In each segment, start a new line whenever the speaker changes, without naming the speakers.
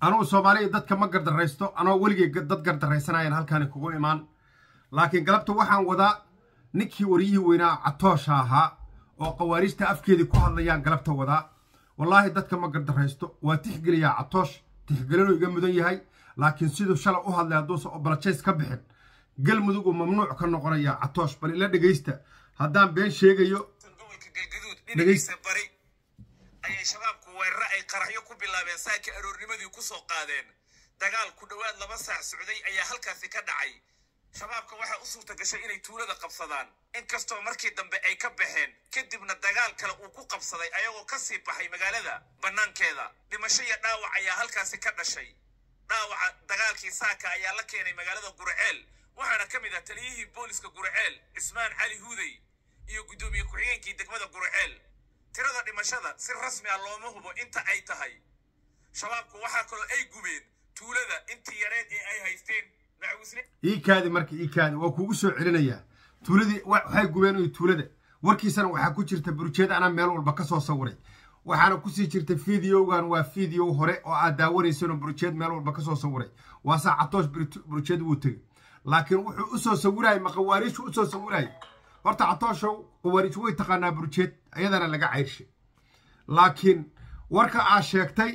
anugu soomaaliya dadka ma gardaraysto anoo weligay dad gardaraysanayaan halkaani kugu imaan laakiin galabta waxaan wadaa ninkii waryihii weynaa catoosha ahaa oo khawaariijta afkeedii ku hadlayaan galabta wadaa wallaahi dadka ma gardaraysto waa tixgeliyaa catoosh tixgelinuu iga mudan yahay laakiin siduu shala u hadlay hadduusan obalajays ka bixin galmudug uu mamnuuc ka noqonayaa catoosh bal ila dhegaysta haddaan been sheegayo dhegaysta
bari ayay shabaabku weeraro ay qaraxyo ku bilaabeen saaki aroornimadii ku soo qaadeen dagaal ku dhowaad laba saac socday ayaa halkaasi ka dhacay shabaabka waxaa u suurta gashay inay tuulada qabsadaan inkastoo markii dambe ay ka baxeen kadibna dagaal kale uu ku qabsaday ayagoo ka sii baxay magaalada bannaankeeda dhimasho iyo dhaawac ayaa halkaasi ka dhashay dhaawaca dagaalkii saaka ayaa la keenay magaalada gurceel waxaana ka mid ah taliyihii booliska gurceel cismaan cali huudey iyo guddoomiye ku-xigeenkii degmada gurceel tirada dhimashada si rasmi ah looma hubo inta ay tahay shabaabku waxaa kaloo ay gubeen tuulada intii yareed ee ay haysteen
iikaadi marka ii kaadi waa kuugu soo celinayaa tuuladii waxay gubeen oy tuulada warkiisana waxaa ku jirta burjeed anaa meel walba ka soo sawiray waxaana kusii jirta videogan waa video hore oo aad daawanaysanoo burjeed meel walba ka soo sawiray waasa catoosh burjeed wuu tegay laakiin wuxuu usoo sawiraayay maqawaariishu usoo sawirayay horta catooshow khawaarij way taqaanaa burjeed iyadana laga cayrshay laakiin warka aad sheegtay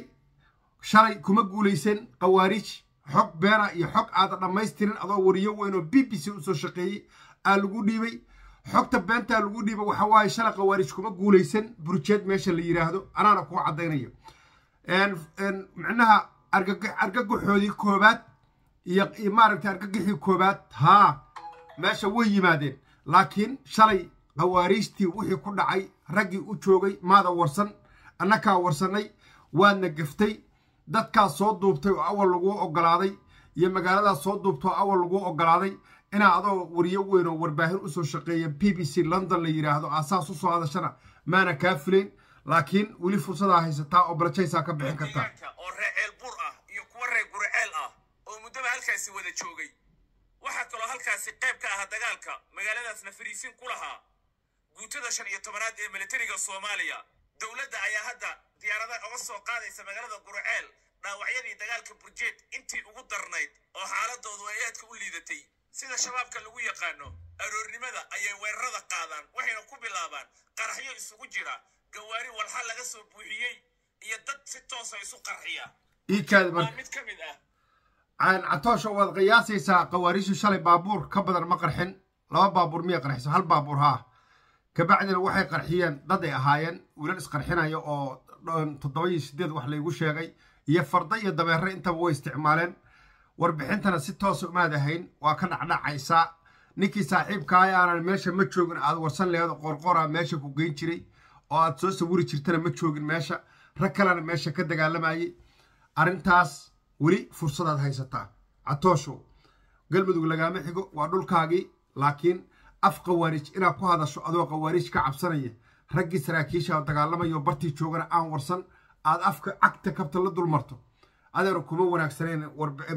shalay kuma guulaysan khawaarij xog beena iyo xog aada dhammaystirin adoo wariyo weynoo b b c usoo shaqeeyey aa lagu dhiibay xogta beentaa lagu dhiibay waxa waaye shalay khawaarij kuma guulaysan burjeed meesha la yidhaahdo anaana kuu caddaynayo micnaha argagaxoodii koobaad iyo maaragtay argagaxii koobaad haa meesha way yimaadeen laakiin shalay khawaariijtii wixii ku dhacay raggii u joogay maada warsan annakaa warsannay waadna gaftay dadkaas soo duubtay oo awal lagu ogolaaday iyo magaaladaas soo oo awal laguu oggolaaday inaa adoo wariyo weyn oo warbaahin usoo shaqeeya b b c london la yidhaahdo aasaas u soo hadashana maana kaa filayn laakiin weli fursadaa haysataa oo balajaysaa ka bixin kartaa
oo ree ceel ah iyo kuwa ree guriceel ah oo muddaba halkaasi wada joogay waxaa kaloo halkaasi qayb ka ahaa dagaalka magaaladaasna fariisin ku lahaa guutada shan iyo tobanaad ee milatariga soomaaliya dowladda ayaa hadda diyaarada oga soo qaadaysa magaalada gurceel dhaawacyadii dagaalka burjeed intii ugu darnayd oo xaaladoodu ay aadka u liidatay sida shabaabka lagu yaqaano aroornimada ayay weerarada qaadaan waxayna ku bilaabaan qaraxyo isugu jira gawaari walxa laga soo buuxiyey iyo dad si toosa ah isu qarxiya mid ka mid ah
catoosha waad qiyaasaysaa khawaariishu shalay baabuur ka badan ma qarxin laba baabuur miya qarxiso hal baabuur haa kabacdina waxay qarxiyeen dad ay ahaayeen wiilal isqarxinaya oo toddoba iyo sideed wax laygu sheegay iyo farda iyo dabeere intaba way isticmaaleen warbixintana si toosa umaad ahayn waa ka dhacdhacaysaa ninkii saaxiibka aanan meesha ma joogin aad warsan leheedo qoorqooraa meesha ku geyn jiray oo aad soo sawiri jirtana ma joogin meesha rag kalena meesha ka dagaalamayey arrintaas weli fursadaad haysataa catooshow galmudug lagaama xigo waa dhulkaagii laakiin af qawaarij inaad ku hadasho adoo qawaarij ka cabsanaya raggii saraakiisha dagaalamayo bartii joogana aan warsan aad afka cagta kabta la dul marto adeeru kuma wanaagsanayn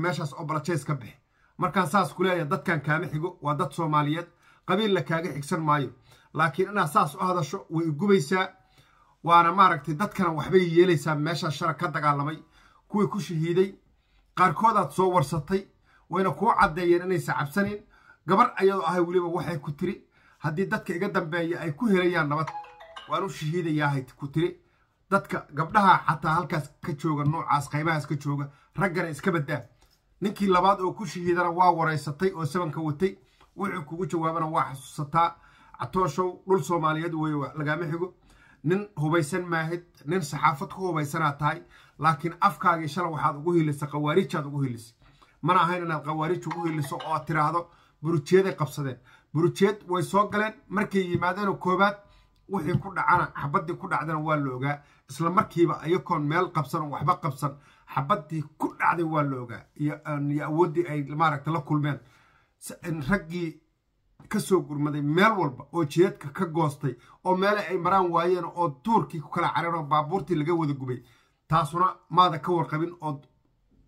meeshaas oo balajays ka bixi markaan saas ku leeyahay dadkan kaama xigo waa dad soomaaliyeed qabiilla kaaga xigsan maayo laakiin inaad saas u hadasho way gubaysaa waana maaragtay dadkana waxbay yeelaysaa meeshaas shara ka dagaalamay kuwii ku shahiiday qaarkoodaad soo warsatay wayna kuu caddeeyeen inaysa cabsanayn gabar ayadoo ahay weliba waxay ku tiri haddii dadka iga dambeeya ay ku helayaan nabad waan u shahiidayaahay ku tiri dadka gabdhaha xataa halkaas ka jooga noocaas qaybahaas ka jooga raggana iska baddaa ninkii labaad oo ku shahiidana waa waraysatay oo sabanka watay wuxuu kugu jawaabana waa xasuusataa catooshow dhul soomaaliyeed weye lagaama xigo nin hubaysan maahid nin saxaafad ku hubaysanaad tahay laakiin afkaagii shala waxaad ugu hilisa khawaarijaad ugu hilisay mana ahayn inaad khawaarij ugu hiliso oo aad tiraahdo burujeeday qabsadeen burujeed way soo galeen markay yimaadeenoo koowaad wixii ku dhacana xabaddii ku dhacdana waa la ogaa isla markiiba iyakoon meel qabsan oo waxba qabsan xabaddii ku dhacday waa la ogaa iyo awooddii ay maaragta la kulmeen raggii kasoo gurmaday meel walba oo jiedka ka goostay oo meelay ay maraan waayeen oo tuurkii ku kala careen oo baabuurtii laga wada gubay taasuna maada ka warqabin oo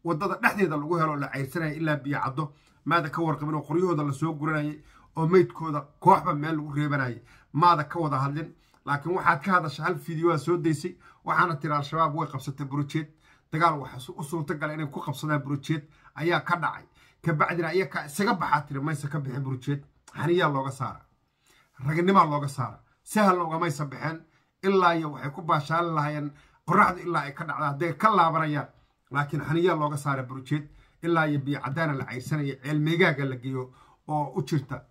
wadada dhexdeeda lagu helo la cayrsanaya ilaa biyo caddo maada ka warqabin oo qoryahooda lasoo guranayay oo meydkooda kooxba meel lagu reebanayay maada ka wada hadlin laakiin waxaad ka hadasha hal fideoa soo daysay waxaana tiri al-shabaab way qabsatay burujeed dagaal waxaa u suurtagala inay ku qabsadaan burujeed ayaa ka dhacay kabacdina iyakaa isaga baxaa tiri mayse ka bixin burujeed haniyaa looga saara ragnimaa looga saara sahalna ugamaysa baxeen ilaa iyo waxay ku baashaali lahaayeen qoraxda ilaa ay ka dhacda hadday ka laabanayaan laakiin haniyaa looga saara burjeed ilaa iyo biyo cadaana la cayrsanayo ceel meegaaga la geeyo oo u jirta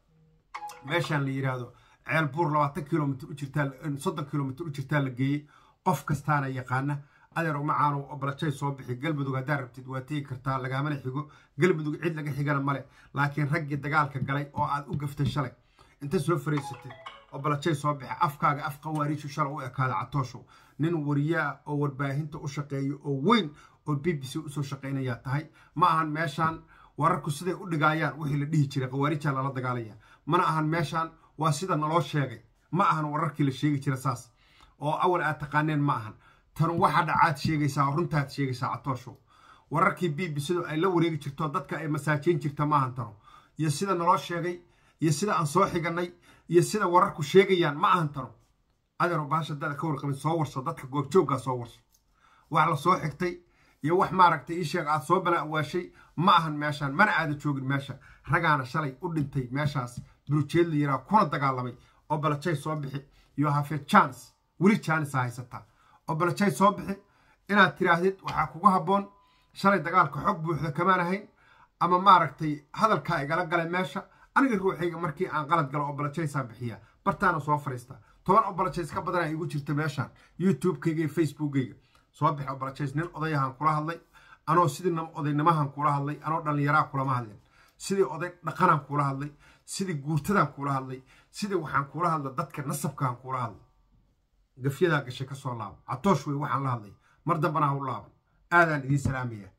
meeshaan la yidhaahdo ceel buur labaatan kilomitr u jirtaa soddon kilomitr u jirtaa la geeyey qof kastaana yaqaana adeer macaanu barajay soo bixi galmudug haddaad rabtid waa tegi kartaa lagaamana xigo galmudug cid laga xigana male laakiin raggii dagaalka galay oo aad u gaftay shalay inta soo fariisatay oo balajay soo bixa afkaaga af qawaariishu shalay u ekaada catoosho nin wariyaa oo warbaahinta u shaqeeyo oo weyn oo b b c usoo shaqaynayaa tahay ma ahan meeshaan wararku siday u dhigaayaan wixii la dhihi jiray qawaariijaa lala dagaalaya mana ahan meeshaan waa sida naloo sheegay ma ahan wararkii la sheegi jira saas oo awal aad taqaaneen ma ahan tan waxa dhacaad sheegaysaa runtaad sheegaysaa catoosho wararkii bb sidu ay la wareegi jirto dadka ay masaajeyn jirta maahan tano iyo sida naloo sheegay iyo sida aan soo xiganay iyo sida wararku sheegayaan ma ahan tano adeero baasha dada ka warqabin soo warso dadka goobjooggaa soo warso wax lasoo xigtay iyo wax maaragtay ii aad soo balaawaashay ma ahan meeshaan mana aada joogin meesha ragaana shalay u dhintay meeshaas burujeed la yiraa kuna dagaalamay oo balajay soo bixi iyo hafee jans weli jaanisa haysataa oo balajay soo bixi inaad tiraahdid waxaa kugu habboon shalay dagaalka xog buuxda kamaan ahayn ama maaragtay hadalkaa igala galay meesha aniga ruuxayga markii aan qalad galo oo balajaysaa bixiya bartaana soo fariista toban oo balajays ka badanaa igu jirta meeshaan youtubekayga iyo facebookayga soo bixi oo balajays nin odayahan kula hadlay anoo sidii odaynimahan kula hadlay anoo dhallinyaraa kulama hadlin sidii oday dhaqanaan kula hadlay sidii guurtadaan kula hadlay sidii waxaan kula hadla dadka nasabkaaan kula hadlay gafyadaa gashay ka soo laabo catoosh wey waxaan la hadlay mar dambana ha u laaban aadaan idiin salaamaya